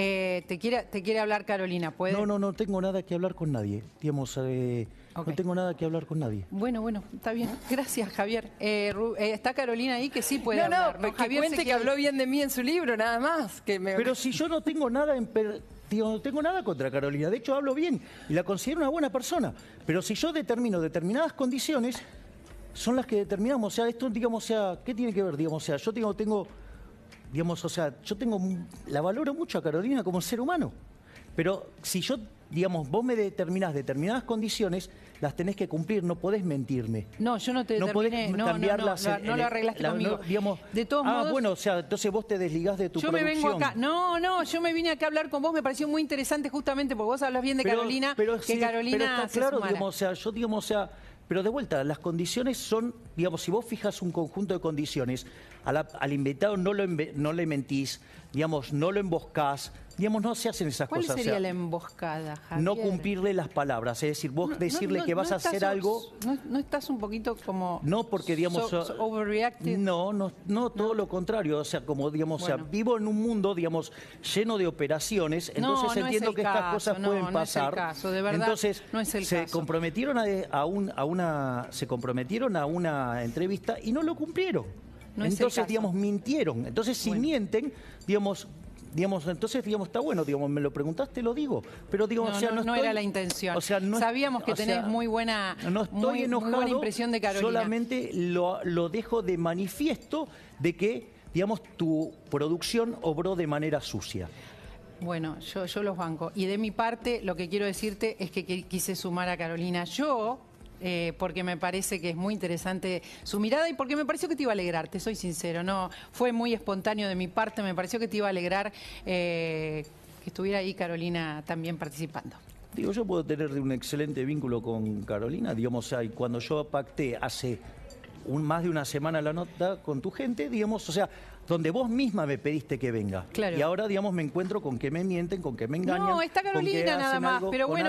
Eh, te, quiere, te quiere hablar Carolina, ¿puede? No, no, no tengo nada que hablar con nadie. Digamos, eh, no tengo nada que hablar con nadie. Bueno, bueno, está bien. Gracias, Javier. Eh, eh, está Carolina ahí que sí puede hablar. No, no, Javier que habló bien de mí en su libro, nada más. Pero si yo no tengo nada en... no tengo nada contra Carolina, de hecho hablo bien y la considero una buena persona. Pero si yo determino determinadas condiciones, son las que determinamos. O sea, esto, digamos, o sea, ¿qué tiene que ver? Digamos, o sea, yo tengo, tengo digamos, o sea, yo tengo, la valoro mucho a Carolina como ser humano, pero si yo, digamos, vos me determinás determinadas condiciones, las tenés que cumplir, no podés mentirme. No, yo no te no podés no, cambiarlas. No, no, eh, arreglaste conmigo. de todos ah, bueno, o sea, entonces vos te desligás de tu Yo me vengo acá. No, no, yo me vine acá a hablar con vos, me pareció muy interesante justamente porque vos hablas bien de Carolina, que Carolina pero está claro, digamos, o sea, yo digamos, o sea, pero de vuelta, las condiciones son, digamos, si vos fijas un conjunto de condiciones, al invitado no, lo, no le mentís, digamos, no lo emboscás, Digamos, no se hacen esas cosas. ¿Cuál la emboscada, No cumplirle las palabras, es decir, vos decirle que vas a hacer algo... No, estás un poquito como... No, porque digamos... no, no, todo lo contrario. O sea, como digamos, vivo en un mundo, digamos, lleno de operaciones, entonces entiendo que estas cosas pueden pasar. No es el caso, de verdad, entonces, se Comprometieron a, una, se comprometieron a una entrevista y no lo cumplieron. No entonces, digamos, mintieron. Entonces, si mienten, digamos, digamos, entonces, digamos, está bueno, digamos, me lo preguntaste, lo digo, pero digo, no, no, era la intención. Sabíamos que tenés muy buena no estoy impresión de Carolina. Solamente lo, dejo de manifiesto de que, digamos, tu producción obró de manera sucia. Bueno, yo, yo los banco. Y de mi parte, lo que quiero decirte es que quise sumar a Carolina. Yo, eh, porque me parece que es muy interesante su mirada y porque me pareció que te iba a alegrar, te soy sincero, no fue muy espontáneo de mi parte, me pareció que te iba a alegrar eh, que estuviera ahí Carolina también participando. Digo, yo puedo tener un excelente vínculo con Carolina, digamos, y cuando yo pacté hace un, más de una semana la nota con tu gente, digamos, o sea, donde vos misma me pediste que venga. Claro. Y ahora, digamos, me encuentro con que me mienten, con que me engañan. No, está Carolina nada más, pero bueno,